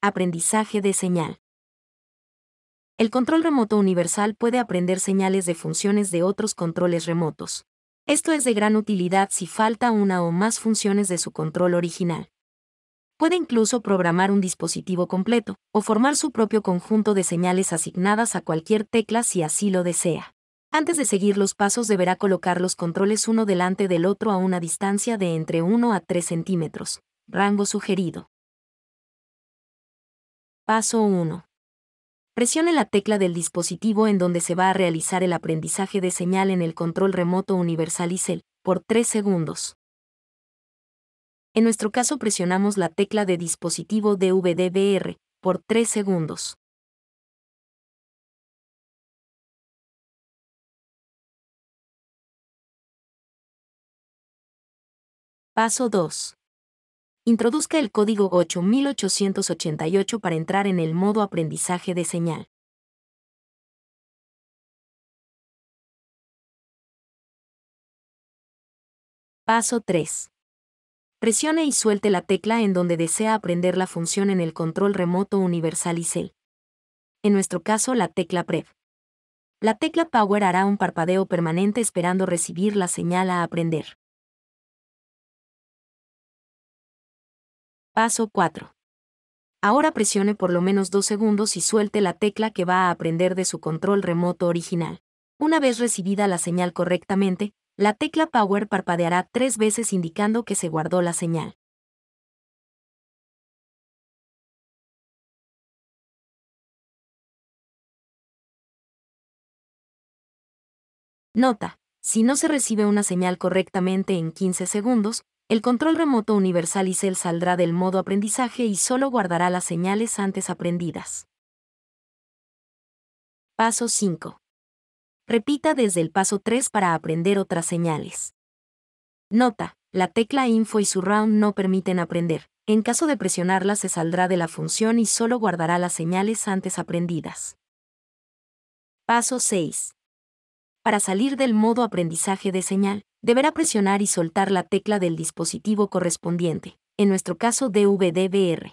Aprendizaje de señal. El control remoto universal puede aprender señales de funciones de otros controles remotos. Esto es de gran utilidad si falta una o más funciones de su control original. Puede incluso programar un dispositivo completo, o formar su propio conjunto de señales asignadas a cualquier tecla si así lo desea. Antes de seguir los pasos deberá colocar los controles uno delante del otro a una distancia de entre 1 a 3 centímetros, rango sugerido. Paso 1. Presione la tecla del dispositivo en donde se va a realizar el aprendizaje de señal en el control remoto universal ICEL, por 3 segundos. En nuestro caso presionamos la tecla de dispositivo DVDBR, por 3 segundos. Paso 2 introduzca el código 8888 para entrar en el modo aprendizaje de señal. Paso 3. Presione y suelte la tecla en donde desea aprender la función en el control remoto universal ISEL. En nuestro caso, la tecla PREV. La tecla Power hará un parpadeo permanente esperando recibir la señal a aprender. Paso 4. Ahora presione por lo menos 2 segundos y suelte la tecla que va a aprender de su control remoto original. Una vez recibida la señal correctamente, la tecla Power parpadeará tres veces indicando que se guardó la señal. Nota, si no se recibe una señal correctamente en 15 segundos, el control remoto universal ICEL saldrá del modo aprendizaje y solo guardará las señales antes aprendidas. Paso 5. Repita desde el paso 3 para aprender otras señales. Nota, la tecla Info y Surround no permiten aprender. En caso de presionarla se saldrá de la función y solo guardará las señales antes aprendidas. Paso 6. Para salir del modo aprendizaje de señal, deberá presionar y soltar la tecla del dispositivo correspondiente, en nuestro caso dvd